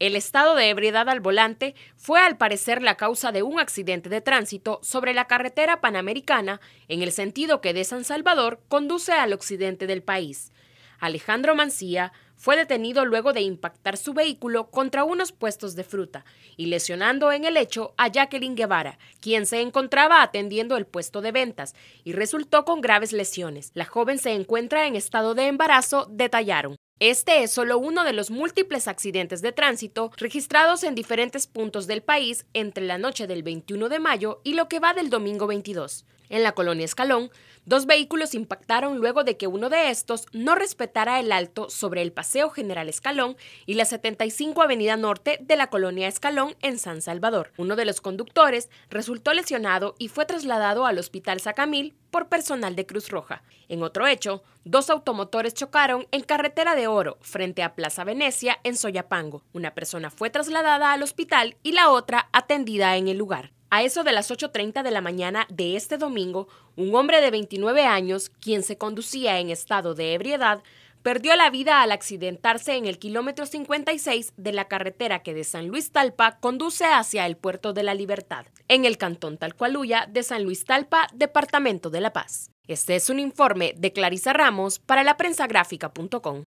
El estado de ebriedad al volante fue al parecer la causa de un accidente de tránsito sobre la carretera panamericana en el sentido que de San Salvador conduce al occidente del país. Alejandro Mancía fue detenido luego de impactar su vehículo contra unos puestos de fruta y lesionando en el hecho a Jacqueline Guevara, quien se encontraba atendiendo el puesto de ventas y resultó con graves lesiones. La joven se encuentra en estado de embarazo, detallaron. Este es solo uno de los múltiples accidentes de tránsito registrados en diferentes puntos del país entre la noche del 21 de mayo y lo que va del domingo 22. En la colonia Escalón, dos vehículos impactaron luego de que uno de estos no respetara el alto sobre el Paseo General Escalón y la 75 Avenida Norte de la colonia Escalón en San Salvador. Uno de los conductores resultó lesionado y fue trasladado al Hospital Sacamil por personal de Cruz Roja. En otro hecho, dos automotores chocaron en Carretera de Oro, frente a Plaza Venecia, en Soyapango. Una persona fue trasladada al hospital y la otra atendida en el lugar. A eso de las 8.30 de la mañana de este domingo, un hombre de 29 años, quien se conducía en estado de ebriedad, perdió la vida al accidentarse en el kilómetro 56 de la carretera que de San Luis Talpa conduce hacia el puerto de la Libertad, en el cantón Talcualuya de San Luis Talpa, Departamento de La Paz. Este es un informe de Clarisa Ramos para la